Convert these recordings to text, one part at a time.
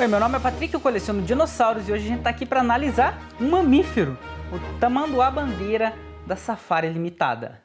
Oi, meu nome é Patrick, eu coleciono dinossauros e hoje a gente está aqui para analisar um mamífero, o tamanduá bandeira da Safari Limitada.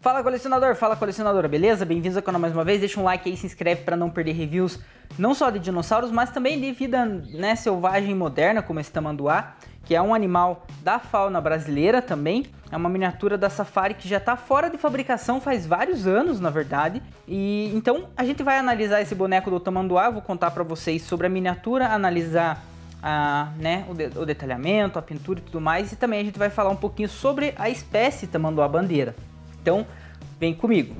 Fala colecionador, fala colecionadora, beleza? Bem-vindos ao canal mais uma vez, deixa um like aí, se inscreve para não perder reviews não só de dinossauros, mas também de vida né, selvagem moderna, como esse tamanduá, que é um animal da fauna brasileira também, é uma miniatura da Safari que já está fora de fabricação faz vários anos, na verdade. E então a gente vai analisar esse boneco do Tamanduá, vou contar para vocês sobre a miniatura, analisar a, né, o, de, o, detalhamento, a pintura e tudo mais, e também a gente vai falar um pouquinho sobre a espécie Tamanduá bandeira. Então, vem comigo.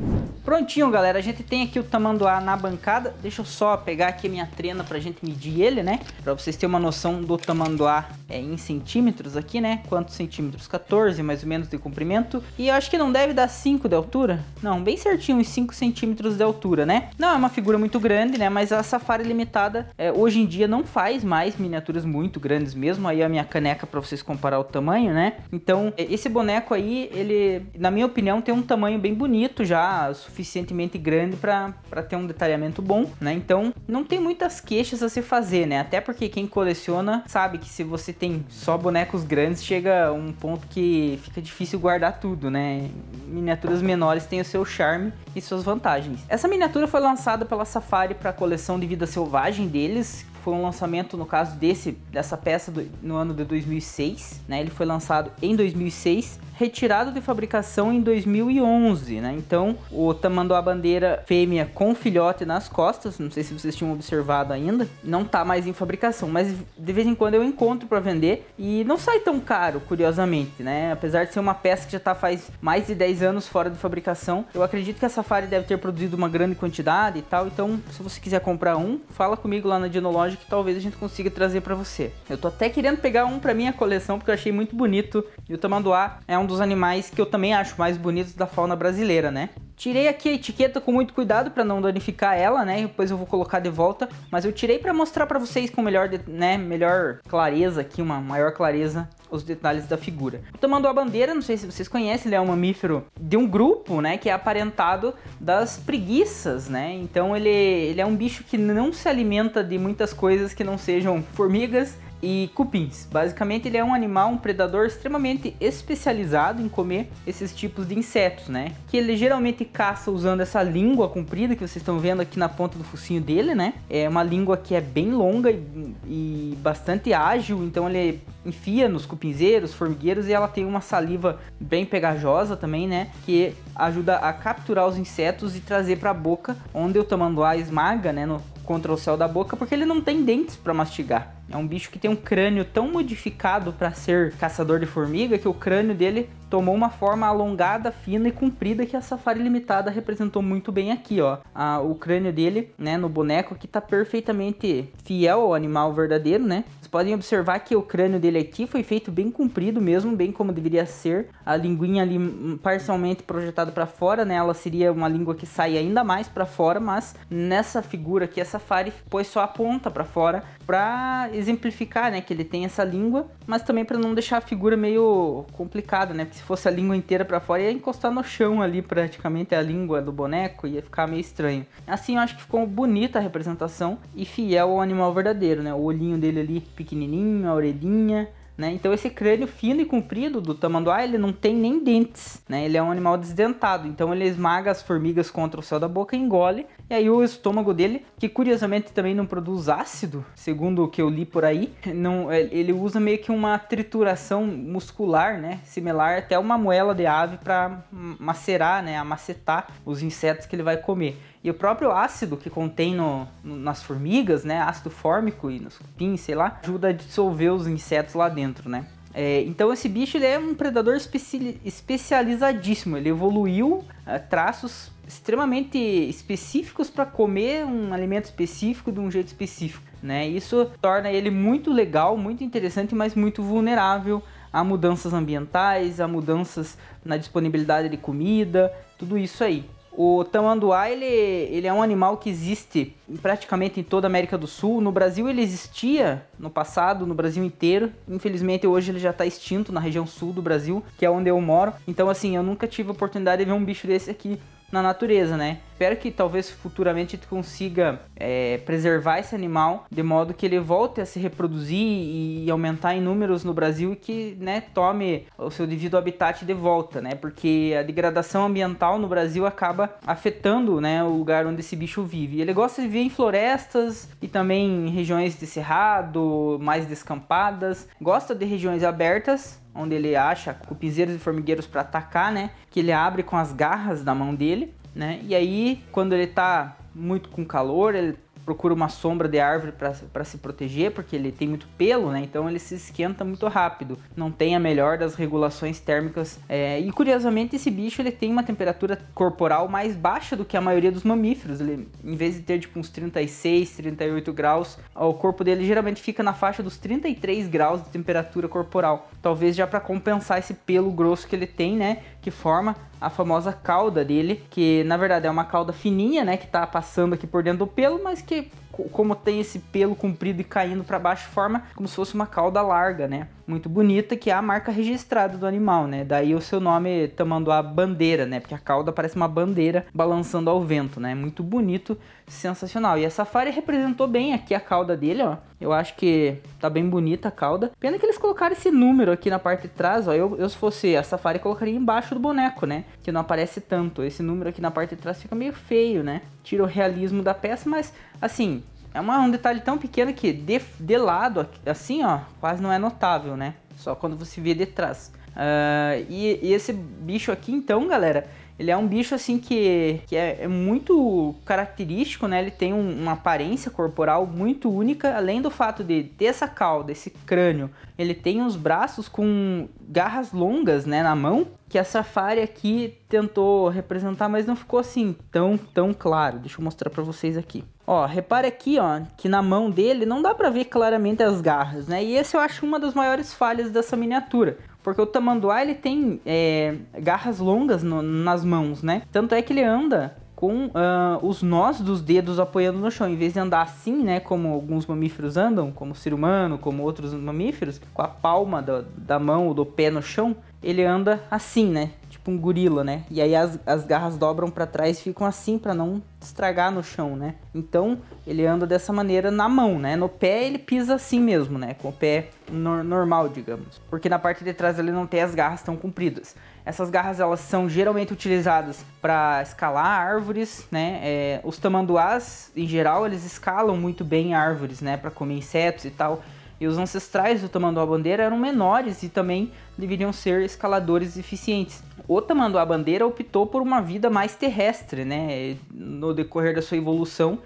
Prontinho, galera. A gente tem aqui o tamanduá na bancada. Deixa eu só pegar aqui a minha trena pra gente medir ele, né? Pra vocês terem uma noção do tamanduá é, em centímetros aqui, né? Quantos centímetros? 14, mais ou menos, de comprimento. E eu acho que não deve dar 5 de altura. Não, bem certinho, uns 5 centímetros de altura, né? Não é uma figura muito grande, né? Mas a Safari Limitada, é, hoje em dia, não faz mais miniaturas muito grandes mesmo. Aí a minha caneca pra vocês comparar o tamanho, né? Então, é, esse boneco aí, ele, na minha opinião, tem um tamanho bem bonito já, suficiente suficientemente grande para ter um detalhamento bom, né? Então não tem muitas queixas a se fazer, né? Até porque quem coleciona sabe que se você tem só bonecos grandes, chega um ponto que fica difícil guardar tudo, né? Miniaturas menores têm o seu charme e suas vantagens. Essa miniatura foi lançada pela Safari para a coleção de vida selvagem deles, foi um lançamento, no caso desse, dessa peça do, no ano de 2006, né? Ele foi lançado em 2006 retirado de fabricação em 2011, né? Então, o tamanduá bandeira fêmea com filhote nas costas, não sei se vocês tinham observado ainda, não tá mais em fabricação, mas de vez em quando eu encontro para vender e não sai tão caro, curiosamente, né? Apesar de ser uma peça que já tá faz mais de 10 anos fora de fabricação, eu acredito que a Safari deve ter produzido uma grande quantidade e tal, então se você quiser comprar um, fala comigo lá na Dinologic que talvez a gente consiga trazer para você. Eu tô até querendo pegar um para minha coleção porque eu achei muito bonito e o tamanduá ah, é um um dos animais que eu também acho mais bonitos da fauna brasileira, né? Tirei aqui a etiqueta com muito cuidado para não danificar ela, né? Depois eu vou colocar de volta, mas eu tirei para mostrar para vocês com melhor, né, melhor clareza aqui, uma maior clareza os detalhes da figura. mandando a bandeira não sei se vocês conhecem, ele é um mamífero de um grupo, né, que é aparentado das preguiças, né? Então ele, ele é um bicho que não se alimenta de muitas coisas que não sejam formigas e cupins. Basicamente, ele é um animal, um predador extremamente especializado em comer esses tipos de insetos, né? Que ele geralmente caça usando essa língua comprida que vocês estão vendo aqui na ponta do focinho dele, né? É uma língua que é bem longa e, e bastante ágil, então ele enfia nos cupinzeiros, formigueiros e ela tem uma saliva bem pegajosa também, né? Que ajuda a capturar os insetos e trazer para a boca, onde o tamanduá esmaga, né? No, contra o céu da boca, porque ele não tem dentes para mastigar. É um bicho que tem um crânio tão modificado para ser caçador de formiga que o crânio dele tomou uma forma alongada, fina e comprida que a Safari Limitada representou muito bem aqui, ó. A, o crânio dele, né, no boneco aqui tá perfeitamente fiel ao animal verdadeiro, né? Vocês podem observar que o crânio dele aqui foi feito bem comprido mesmo, bem como deveria ser. A linguinha ali hum, parcialmente projetada para fora, né? Ela seria uma língua que sai ainda mais para fora, mas nessa figura aqui a Safari pôs só a ponta para fora para exemplificar, né, que ele tem essa língua, mas também para não deixar a figura meio complicada, né? Porque se fosse a língua inteira para fora, ia encostar no chão ali praticamente a língua do boneco, ia ficar meio estranho. Assim eu acho que ficou bonita a representação e fiel ao animal verdadeiro, né? O olhinho dele ali pequenininho, a orelhinha, né? Então esse crânio fino e comprido do tamanduá, ele não tem nem dentes, né? Ele é um animal desdentado, então ele esmaga as formigas contra o céu da boca, engole, e aí o estômago dele, que curiosamente também não produz ácido, segundo o que eu li por aí, não, é, ele usa meio que uma trituração muscular, né? Similar até uma moela de ave para macerar, né? Amacetar os insetos que ele vai comer. E o próprio ácido que contém no, no, nas formigas, né, ácido fórmico e nos cupins, sei lá, ajuda a dissolver os insetos lá dentro, né. É, então esse bicho ele é um predador especi especializadíssimo, ele evoluiu é, traços extremamente específicos para comer um alimento específico de um jeito específico, né? Isso torna ele muito legal, muito interessante, mas muito vulnerável a mudanças ambientais, a mudanças na disponibilidade de comida, tudo isso aí. O tamanduá, ele, ele é um animal que existe praticamente em toda a América do Sul. No Brasil ele existia no passado, no Brasil inteiro. Infelizmente hoje ele já está extinto na região sul do Brasil, que é onde eu moro. Então assim, eu nunca tive a oportunidade de ver um bicho desse aqui na natureza, né? Espero que talvez futuramente tu consiga é, preservar esse animal de modo que ele volte a se reproduzir e aumentar em números no Brasil e que né, tome o seu devido habitat de volta, né? Porque a degradação ambiental no Brasil acaba afetando né, o lugar onde esse bicho vive. Ele gosta de viver em florestas e também em regiões de cerrado, mais descampadas. Gosta de regiões abertas, onde ele acha cupinzeiros e formigueiros para atacar, né? Que ele abre com as garras da mão dele né? E aí, quando ele tá muito com calor, ele procura uma sombra de árvore para se proteger, porque ele tem muito pelo, né? Então ele se esquenta muito rápido. Não tem a melhor das regulações térmicas. É... e curiosamente, esse bicho ele tem uma temperatura corporal mais baixa do que a maioria dos mamíferos. Ele, em vez de ter tipo uns 36, 38 graus, o corpo dele geralmente fica na faixa dos 33 graus de temperatura corporal. Talvez já para compensar esse pelo grosso que ele tem, né? que forma a famosa cauda dele, que na verdade é uma cauda fininha, né, que tá passando aqui por dentro do pelo, mas que como tem esse pelo comprido e caindo para baixo, forma como se fosse uma cauda larga, né? Muito bonita, que é a marca registrada do animal, né? Daí o seu nome a bandeira, né? Porque a cauda parece uma bandeira balançando ao vento, né? Muito bonito, sensacional. E a Safari representou bem aqui a cauda dele, ó. Eu acho que tá bem bonita a cauda. Pena que eles colocaram esse número aqui na parte de trás, ó. Eu, eu se fosse a Safari, colocaria embaixo do boneco, né? Que não aparece tanto. Esse número aqui na parte de trás fica meio feio, né? Tira o realismo da peça, mas assim, é uma, um detalhe tão pequeno que de, de lado, assim ó, quase não é notável, né? Só quando você vê de trás. Uh, e, e, esse bicho aqui, então, galera, ele é um bicho assim que, que é, é muito característico, né? Ele tem um, uma aparência corporal muito única, além do fato de ter essa cauda, esse crânio. Ele tem os braços com garras longas, né, na mão, que a Safari aqui tentou representar, mas não ficou assim tão, tão claro. Deixa eu mostrar para vocês aqui. Ó, repare aqui, ó, que na mão dele não dá para ver claramente as garras, né? E esse eu acho uma das maiores falhas dessa miniatura. Porque o tamanduá, ele tem é, garras longas no, nas mãos, né? Tanto é que ele anda com uh, os nós dos dedos apoiando no chão, em vez de andar assim, né, como alguns mamíferos andam, como o ser humano, como outros mamíferos, com a palma da, da mão ou do pé no chão, ele anda assim, né, tipo um gorila, né? E aí as, as garras dobram para trás e ficam assim para não estragar no chão, né? Então ele anda dessa maneira na mão, né? No pé ele pisa assim mesmo, né? Com o pé no normal, digamos. Porque na parte de trás ele não tem as garras tão compridas. Essas garras elas são geralmente utilizadas para escalar árvores, né? É, os tamanduás em geral eles escalam muito bem árvores, né? Para comer insetos e tal. E os ancestrais do tamanduá bandeira eram menores e também deveriam ser escaladores eficientes o Tamanduá Bandeira optou por uma vida mais terrestre, né? No decorrer da sua evolução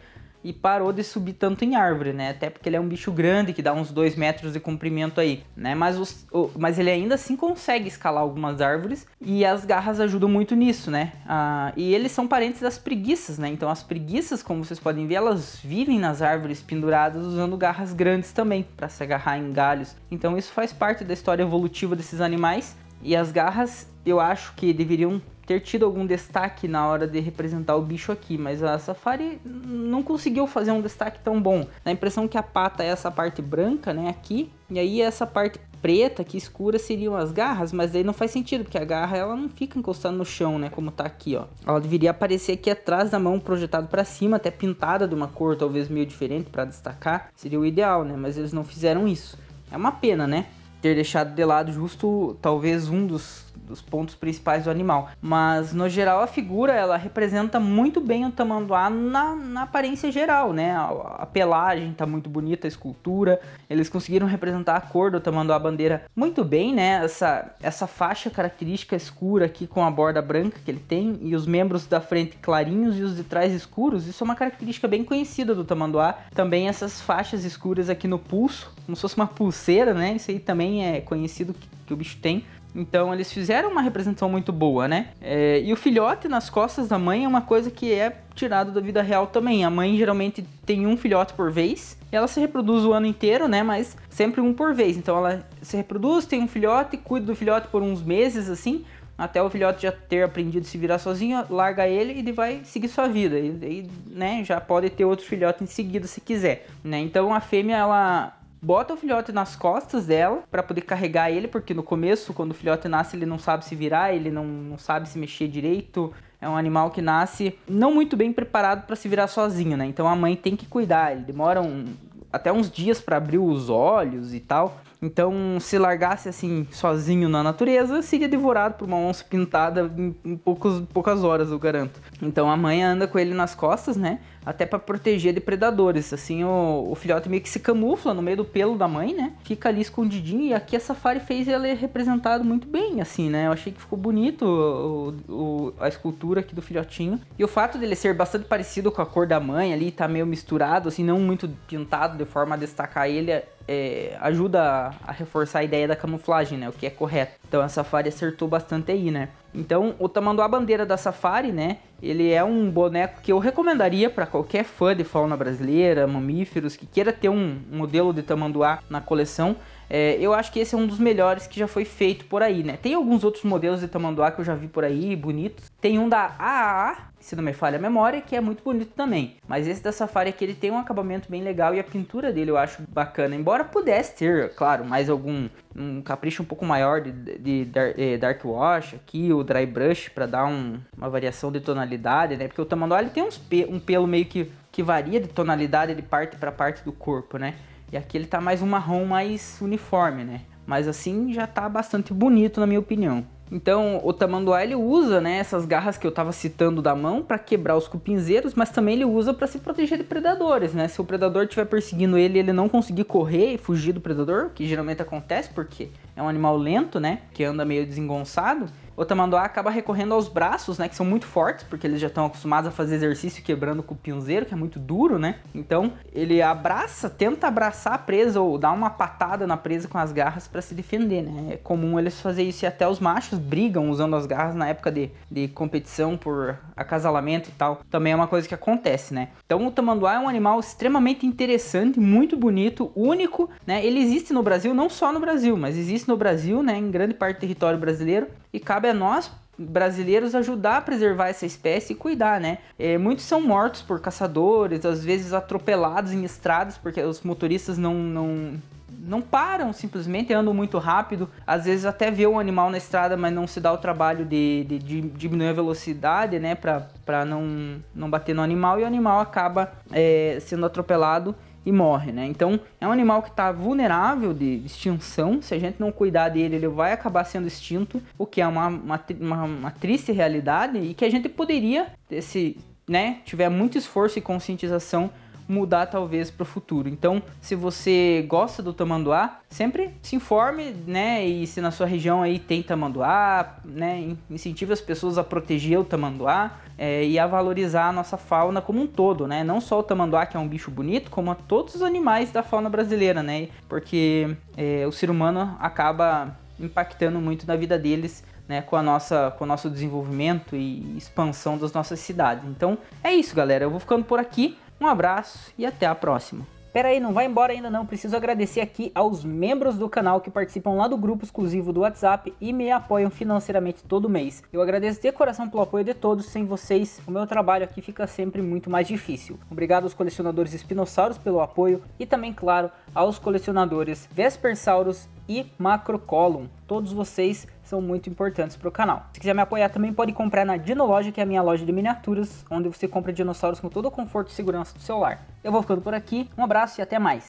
e parou de subir tanto em árvore, né? Até porque ele é um bicho grande que dá uns 2 metros de comprimento aí, né? Mas, os, o, mas ele ainda assim consegue escalar algumas árvores e as garras ajudam muito nisso, né? Ah, e eles são parentes das preguiças, né? Então as preguiças, como vocês podem ver, elas vivem nas árvores penduradas usando garras grandes também para se agarrar em galhos. Então isso faz parte da história evolutiva desses animais e as garras, eu acho que deveriam ter tido algum destaque na hora de representar o bicho aqui, mas a Safari não conseguiu fazer um destaque tão bom. Dá a impressão que a pata é essa parte branca, né, aqui, e aí essa parte preta que escura seriam as garras, mas daí não faz sentido, porque a garra ela não fica encostada no chão, né, como tá aqui, ó. Ela deveria aparecer aqui atrás da mão, projetado para cima, até pintada de uma cor talvez meio diferente para destacar, seria o ideal, né, mas eles não fizeram isso. É uma pena, né? ter deixado de lado justo talvez um dos dos pontos principais do animal. Mas no geral a figura ela representa muito bem o tamanduá na, na aparência geral, né? A, a pelagem tá muito bonita, a escultura. Eles conseguiram representar a cor do tamanduá bandeira muito bem, né? Essa, essa faixa característica escura aqui com a borda branca que ele tem e os membros da frente clarinhos e os de trás escuros, isso é uma característica bem conhecida do tamanduá. Também essas faixas escuras aqui no pulso, como se fosse uma pulseira, né? Isso aí também é conhecido que, que o bicho tem. Então eles fizeram uma representação muito boa, né? É, e o filhote nas costas da mãe é uma coisa que é tirado da vida real também. A mãe geralmente tem um filhote por vez. Ela se reproduz o ano inteiro, né? Mas sempre um por vez. Então ela se reproduz, tem um filhote, cuida do filhote por uns meses assim, até o filhote já ter aprendido a se virar sozinho, larga ele e ele vai seguir sua vida. E, e né, já pode ter outro filhote em seguida se quiser, né? Então a fêmea ela bota o filhote nas costas dela para poder carregar ele, porque no começo, quando o filhote nasce, ele não sabe se virar, ele não, não sabe se mexer direito. É um animal que nasce não muito bem preparado para se virar sozinho, né? Então a mãe tem que cuidar. Ele demora um, até uns dias para abrir os olhos e tal. Então, se largasse assim sozinho na natureza, seria devorado por uma onça pintada em poucos, poucas horas, eu garanto. Então a mãe anda com ele nas costas, né? até para proteger de predadores, Assim, o, o, filhote meio que se camufla no meio do pelo da mãe, né? Fica ali escondidinho. E aqui a Safari fez ele é representado muito bem, assim, né? Eu achei que ficou bonito o, o, a escultura aqui do filhotinho. E o fato dele ser bastante parecido com a cor da mãe ali, tá meio misturado, assim, não muito pintado, de forma a destacar ele, é, ajuda a, a, reforçar a ideia da camuflagem, né? O que é correto. Então a Safari acertou bastante aí, né? Então o tamanduá bandeira da Safari, né? Ele é um boneco que eu recomendaria para qualquer fã de fauna brasileira, mamíferos, que queira ter um modelo de tamanduá na coleção, é, eu acho que esse é um dos melhores que já foi feito por aí, né? Tem alguns outros modelos de tamanduá que eu já vi por aí, bonitos. Tem um da AAA, se não me falha a memória, que é muito bonito também. Mas esse da Safari aqui, ele tem um acabamento bem legal e a pintura dele eu acho bacana. Embora pudesse ter, claro, mais algum um capricho um pouco maior de, de, de eh, Dark Wash aqui, o Dry Brush, para dar um, uma variação de tonalidade, né? Porque o tamanduá, ele tem uns, um pelo meio que, que varia de tonalidade de parte para parte do corpo, né? E aqui ele tá mais um marrom mais uniforme, né? Mas assim já tá bastante bonito na minha opinião. Então o tamanduá ele usa né, essas garras que eu estava citando da mão para quebrar os cupinzeiros, mas também ele usa para se proteger de predadores, né? Se o predador estiver perseguindo ele, ele não conseguir correr e fugir do predador, que geralmente acontece porque é um animal lento, né, que anda meio desengonçado o tamanduá acaba recorrendo aos braços, né, que são muito fortes, porque eles já estão acostumados a fazer exercício quebrando o cupinzeiro, que é muito duro, né? Então, ele abraça, tenta abraçar a presa ou dar uma patada na presa com as garras para se defender, né? É comum eles fazer isso e até os machos brigam usando as garras na época de, de competição por acasalamento e tal. Também é uma coisa que acontece, né? Então, o tamanduá é um animal extremamente interessante, muito bonito, único, né? Ele existe no Brasil, não só no Brasil, mas existe no Brasil, né, em grande parte do território brasileiro e cabe a nós brasileiros ajudar a preservar essa espécie e cuidar, né? É, muitos são mortos por caçadores, às vezes atropelados em estradas porque os motoristas não, não não param simplesmente, andam muito rápido. Às vezes até vê um animal na estrada, mas não se dá o trabalho de, de, de diminuir a velocidade, né? Para não, não bater no animal e o animal acaba é, sendo atropelado e morre, né? Então é um animal que está vulnerável de extinção. Se a gente não cuidar dele, ele vai acabar sendo extinto, o que é uma, uma, uma, uma triste realidade e que a gente poderia, se né, tiver muito esforço e conscientização, mudar talvez para o futuro. Então, se você gosta do tamanduá, sempre se informe, né? E se na sua região aí tem tamanduá, né? Incentive as pessoas a proteger o tamanduá é, e a valorizar a nossa fauna como um todo, né? Não só o tamanduá, que é um bicho bonito, como a todos os animais da fauna brasileira, né? Porque é, o ser humano acaba impactando muito na vida deles né, com, a nossa, com o nosso desenvolvimento e expansão das nossas cidades. Então é isso, galera. Eu vou ficando por aqui. Um abraço e até a próxima. Pera aí, não vai embora ainda não, preciso agradecer aqui aos membros do canal que participam lá do grupo exclusivo do WhatsApp e me apoiam financeiramente todo mês. Eu agradeço de coração pelo apoio de todos, sem vocês o meu trabalho aqui fica sempre muito mais difícil. Obrigado aos colecionadores Espinossauros pelo apoio e também, claro, aos colecionadores Vespersauros e Macrocolum. Todos vocês são muito importantes para o canal. Se quiser me apoiar também pode comprar na Dinoloja, que é a minha loja de miniaturas, onde você compra dinossauros com todo o conforto e segurança do celular. Eu vou ficando por aqui, um abraço e até mais!